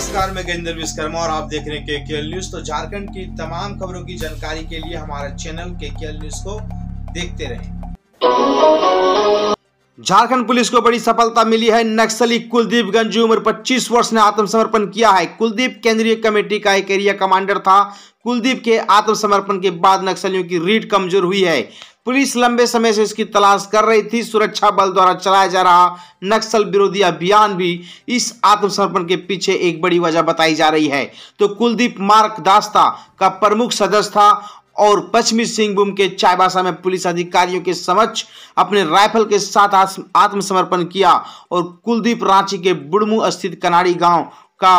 नमस्कार मैं गेंद्र विश्वकर्मा और आप देख रहे हैं के न्यूज तो झारखंड की तमाम खबरों की जानकारी के लिए हमारे चैनल के न्यूज को देखते रहे झारखंड पुलिस को बड़ी सफलता मिली है नक्सली कुलदीप गंजू उम्र 25 वर्ष ने आत्मसमर्पण किया है कुलदीप केंद्रीय कमेटी का एक एरिया कमांडर था कुलदीप के आत्मसमर्पण के बाद नक्सलियों की रीढ़ कमजोर हुई है पुलिस लंबे समय से इसकी तलाश कर रही थी सुरक्षा बल द्वारा चलाया जा रहा नक्सल विरोधी अभियान भी इस आत्मसमर्पण के पीछे एक बड़ी वजह बताई जा रही है तो कुलदीप मार्क दास्ता का प्रमुख सदस्य था और पश्चिमी सिंहभूम के चाईबासा में पुलिस अधिकारियों के समक्ष अपने राइफल के साथ आत्मसमर्पण किया और कुलदीप रांची के बुड़मू स्थित कनाड़ी गांव का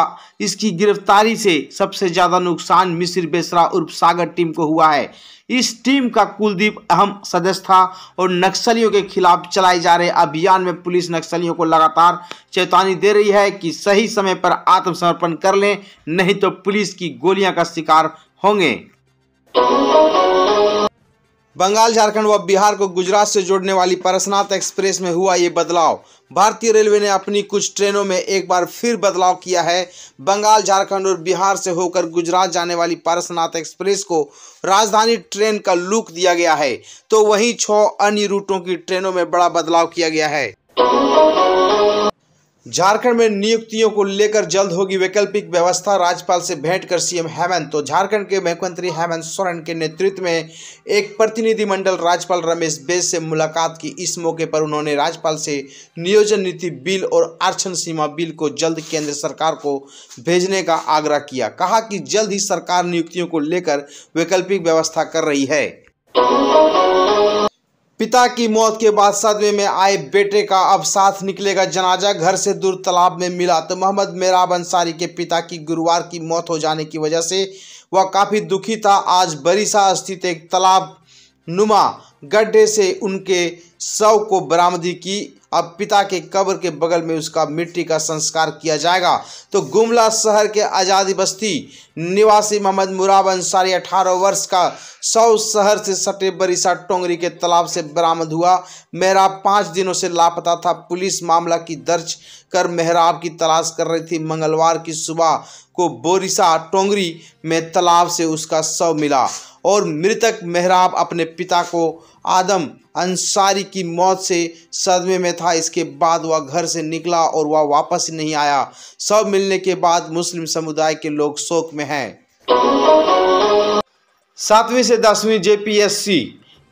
इसकी गिरफ्तारी से सबसे ज़्यादा नुकसान मिश्र बेसरा उर्फ सागर टीम को हुआ है इस टीम का कुलदीप अहम सदस्य था और नक्सलियों के खिलाफ चलाए जा रहे अभियान में पुलिस नक्सलियों को लगातार चेतावनी दे रही है कि सही समय पर आत्मसमर्पण कर लें नहीं तो पुलिस की गोलियां का शिकार होंगे बंगाल झारखंड व बिहार को गुजरात से जोड़ने वाली परसनाथ एक्सप्रेस में हुआ ये बदलाव भारतीय रेलवे ने अपनी कुछ ट्रेनों में एक बार फिर बदलाव किया है बंगाल झारखंड और बिहार से होकर गुजरात जाने वाली पारसनाथ एक्सप्रेस को राजधानी ट्रेन का लुक दिया गया है तो वहीं छह अन्य रूटों की ट्रेनों में बड़ा बदलाव किया गया है झारखंड में नियुक्तियों को लेकर जल्द होगी वैकल्पिक व्यवस्था राज्यपाल से भेंट कर सीएम हेमंत तो झारखंड के मुख्यमंत्री हेमंत सोरेन के नेतृत्व में एक प्रतिनिधिमंडल राज्यपाल रमेश बैस से मुलाकात की इस मौके पर उन्होंने राज्यपाल से नियोजन नीति बिल और आरक्षण सीमा बिल को जल्द केंद्र सरकार को भेजने का आग्रह किया कहा कि जल्द ही सरकार नियुक्तियों को लेकर वैकल्पिक व्यवस्था कर रही है पिता की मौत के बाद सदमे में आए बेटे का अब साथ निकलेगा जनाजा घर से दूर तालाब में मिला तो मोहम्मद मेराब अंसारी के पिता की गुरुवार की मौत हो जाने की वजह से वह काफ़ी दुखी था आज बरीसा स्थित एक तालाब नुमा गड्ढे से उनके शव को बरामदी की अब पिता के कब्र के बगल में उसका मिट्टी का संस्कार किया जाएगा तो गुमला शहर के आज़ादी बस्ती निवासी मोहम्मद मुराब अंसारी अठारह वर्ष का सौ शहर से सटे बरिसा टोंगरी के तालाब से बरामद हुआ मेरा पाँच दिनों से लापता था पुलिस मामला की दर्ज कर मेहराब की तलाश कर रही थी मंगलवार की सुबह को बोरिसा टोंगरी में तालाब से उसका शव मिला और मृतक मेहराब अपने पिता को आदम अंसारी की मौत से सदमे में था इसके बाद वह घर से निकला और वह वापस नहीं आया शव मिलने के बाद मुस्लिम समुदाय के लोग शोक में हैं सातवीं से दसवीं जेपीएससी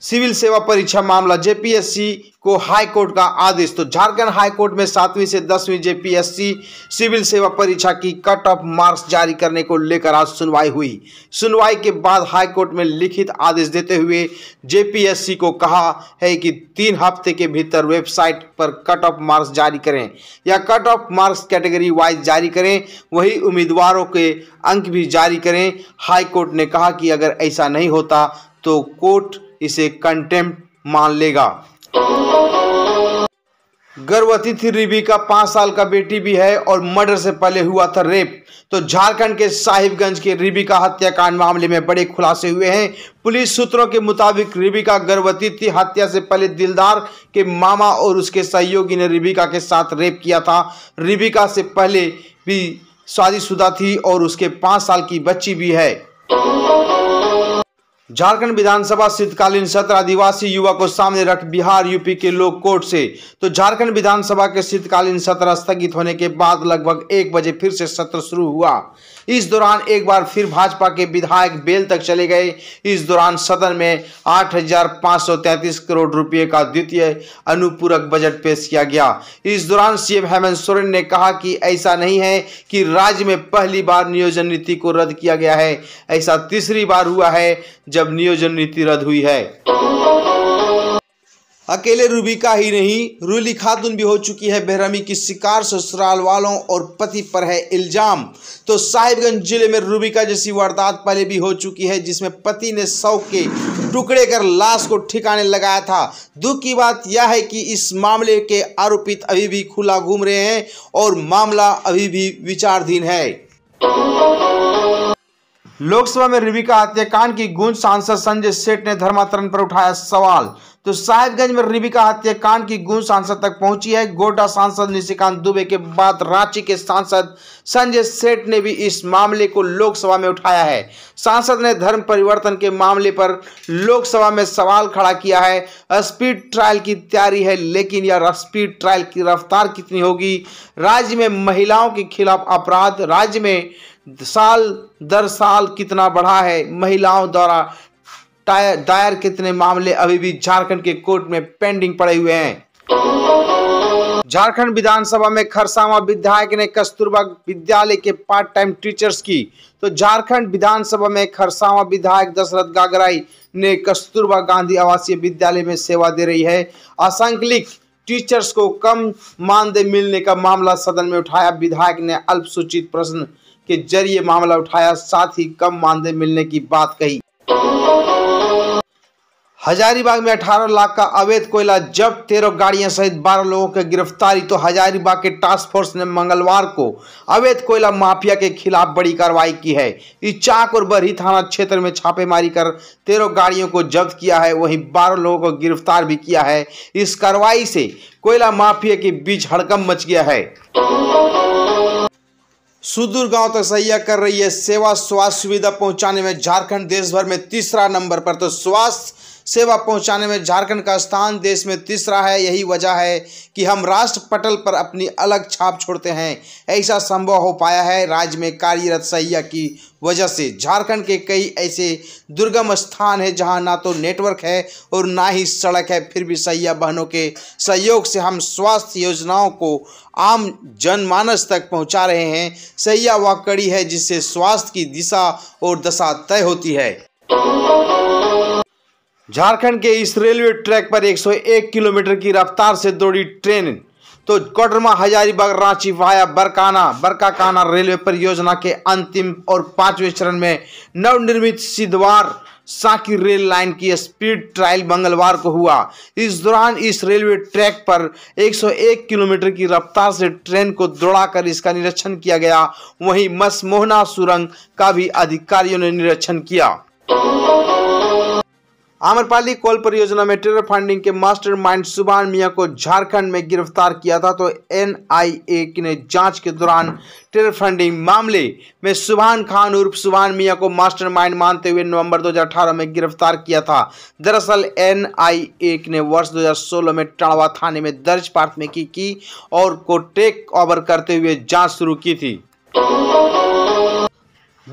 सिविल सेवा परीक्षा मामला जेपीएससी को हाई कोर्ट का आदेश तो झारखंड हाई कोर्ट में सातवीं से दसवीं जेपीएससी सिविल सेवा परीक्षा की कट ऑफ मार्क्स जारी करने को लेकर आज सुनवाई हुई सुनवाई के बाद हाई कोर्ट में लिखित आदेश देते हुए जेपीएससी को कहा है कि तीन हफ्ते के भीतर वेबसाइट पर कट ऑफ मार्क्स जारी करें या cut off marks category wise जारी करें वही उम्मीदवारों के अंक भी जारी करें हाईकोर्ट ने कहा कि अगर ऐसा नहीं होता तो कोर्ट इसे कंटेम्प्ट मान लेगा गर्भवती थी रिबी का पांच साल का बेटी भी है और मर्डर से पहले हुआ था रेप तो झारखंड के साहिबगंज के रिबिका हत्याकांड मामले में बड़े खुलासे हुए हैं पुलिस सूत्रों के मुताबिक रिबिका गर्भवती थी हत्या से पहले दिलदार के मामा और उसके सहयोगी ने रिबिका के साथ रेप किया था रिबिका से पहले भी शादीशुदा थी और उसके पांच साल की बच्ची भी है झारखंड विधानसभा शीतकालीन सत्र आदिवासी युवा को सामने रख बिहार यूपी के लोग कोर्ट से तो झारखंड विधानसभा के शीतकालीन सत्र स्थगित होने के बाद लगभग एक बजे फिर से सत्र शुरू हुआ इस दौरान एक बार फिर भाजपा के विधायक बेल तक चले गए इस दौरान सदन में 8,533 करोड़ रुपए का द्वितीय अनुपूरक बजट पेश किया गया इस दौरान सीएम हेमंत सोरेन ने कहा कि ऐसा नहीं है कि राज्य में पहली बार नियोजन नीति को रद्द किया गया है ऐसा तीसरी बार हुआ है जब नियोजन नीति रद्द हुई है अकेले रूबिका ही नहीं रूली खातून भी हो चुकी है बेहरमी की शिकार ससुराल वालों और पति पर है इल्जाम तो साहिबगंज जिले में रूबिका जैसी वारदात पहले भी हो चुकी है जिसमें पति ने शव के टुकड़े कर लाश को ठिकाने लगाया था दुख की बात यह है कि इस मामले के आरोपित अभी भी खुला घूम रहे हैं और मामला अभी भी विचाराधीन है लोकसभा में रिविका हत्याकांड की गूंज सांसद संजय सेठ ने धर्मांतरण पर उठाया सवाल तो साहिबगंज में रिविका हत्याकांड की गूंज सांसद तक पहुंची है गोड्डा सांसद निशिकांत दुबे के बाद रांची के सांसद संजय सेठ ने भी इस मामले को लोकसभा में उठाया है सांसद ने धर्म परिवर्तन के मामले पर लोकसभा में सवाल खड़ा किया है स्पीड ट्रायल की तैयारी है लेकिन यह स्पीड ट्रायल की रफ्तार कितनी होगी राज्य में महिलाओं के खिलाफ अपराध राज्य में साल दर साल कितना बढ़ा है महिलाओं द्वारा दायर कितने मामले अभी भी झारखंड के कोर्ट में पेंडिंग पड़े हुए हैं झारखंड विधानसभा में खरसावा विधायक ने कस्तूरबा विद्यालय के पार्ट टाइम टीचर्स की तो झारखंड विधानसभा में खरसावा विधायक दशरथ गागराई ने कस्तूरबा गांधी आवासीय विद्यालय में सेवा दे रही है असंकलित टीचर्स को कम मानदेय मिलने का मामला सदन में उठाया विधायक ने अल्पसूचित प्रश्न के जरिए मामला उठाया साथ ही कम मानदेय मिलने की बात कही हजारीबाग में 18 लाख का अवैध कोयला जब्त तेरह गाड़ियां सहित 12 लोगों की गिरफ्तारी तो हजारीबाग के टास्क फोर्स ने मंगलवार को अवैध कोयला माफिया के खिलाफ बड़ी कार्रवाई की है इचाक और बरही थाना क्षेत्र में छापेमारी कर तेरह गाड़ियों को जब्त किया है वहीं 12 लोगों को गिरफ्तार भी किया है इस कार्रवाई से कोयला माफिया के बीच हड़कम मच गया है सुदूर गांव तक सहिया कर रही है सेवा स्वास्थ्य सुविधा पहुंचाने में झारखंड देश भर में तीसरा नंबर पर तो स्वास्थ्य सेवा पहुंचाने में झारखंड का स्थान देश में तीसरा है यही वजह है कि हम राष्ट्र पटल पर अपनी अलग छाप छोड़ते हैं ऐसा संभव हो पाया है राज्य में कार्यरत सैया की वजह से झारखंड के कई ऐसे दुर्गम स्थान हैं जहां ना तो नेटवर्क है और ना ही सड़क है फिर भी सैया बहनों के सहयोग से हम स्वास्थ्य योजनाओं को आम जनमानस तक पहुँचा रहे हैं सैया वह कड़ी है जिससे स्वास्थ्य की दिशा और दशा तय होती है झारखंड के इस रेलवे ट्रैक पर 101 किलोमीटर की रफ्तार से दौड़ी ट्रेन तो कोडरमा हजारीबाग रांची वाया बरकाना बरकाकाना रेलवे परियोजना के अंतिम और पांचवें चरण में नवनिर्मित सिद्धवार साकी रेल लाइन की स्पीड ट्रायल मंगलवार को हुआ इस दौरान इस रेलवे ट्रैक पर 101 किलोमीटर की रफ्तार से ट्रेन को दौड़ाकर इसका निरीक्षण किया गया वहीं मसमोहना सुरंग का भी अधिकारियों ने निरीक्षण किया आम्रपाली कोल परियोजना में टेरर फंडिंग के मास्टरमाइंड सुबान मियाँ को झारखंड में गिरफ्तार किया था तो एनआईए ने जांच के दौरान टेरर फंडिंग मामले में सुभान खान उर्फ सुभान मियाँ को मास्टरमाइंड मानते हुए नवंबर 2018 में गिरफ्तार किया था दरअसल एनआईए ने वर्ष 2016 में टाड़वा थाने में दर्ज प्राथमिकी की और को टेक ओवर करते हुए जाँच शुरू की थी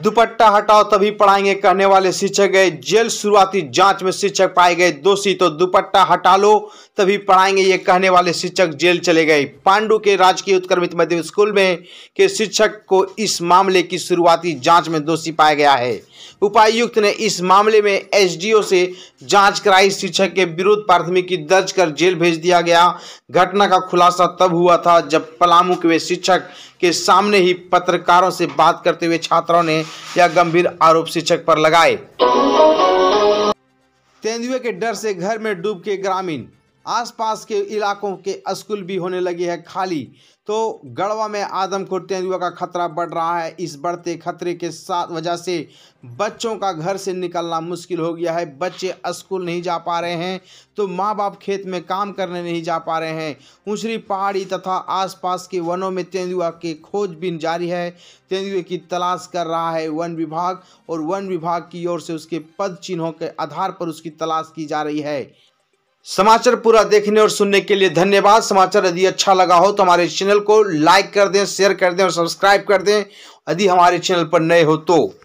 दुपट्टा हटाओ तभी पढ़ाएंगे कहने वाले शिक्षक गए जेल शुरुआती जांच में शिक्षक पाए गए दोषी तो दुपट्टा हटा लो तभी पढ़ाएंगे ये कहने वाले शिक्षक जेल चले गए पांडु के राजकीय उत्क्रमित मध्यम स्कूल में के शिक्षक को इस मामले की शुरुआती जांच में दोषी पाया गया है उपायुक्त ने इस मामले में एस से जाँच कराई शिक्षक के विरुद्ध प्राथमिकी दर्ज कर जेल भेज दिया गया घटना का खुलासा तब हुआ था जब पलामू के शिक्षक के सामने ही पत्रकारों से बात करते हुए छात्रों ने या गंभीर आरोप शिक्षक पर लगाए तेंदुए के डर से घर में डूब के ग्रामीण आसपास के इलाकों के स्कूल भी होने लगे हैं खाली तो गढ़वा में आदमखोर तेंदुआ का खतरा बढ़ रहा है इस बढ़ते खतरे के साथ वजह से बच्चों का घर से निकलना मुश्किल हो गया है बच्चे स्कूल नहीं जा पा रहे हैं तो माँ बाप खेत में काम करने नहीं जा पा रहे हैं ऊँचरी पहाड़ी तथा आसपास के वनों में तेंदुआ खोज खोजबीन जारी है तेंदुए की तलाश कर रहा है वन विभाग और वन विभाग की ओर से उसके पद चिन्हों के आधार पर उसकी तलाश की जा रही है समाचार पूरा देखने और सुनने के लिए धन्यवाद समाचार यदि अच्छा लगा हो तो हमारे चैनल को लाइक कर दें शेयर कर दें और सब्सक्राइब कर दें यदि हमारे चैनल पर नए हो तो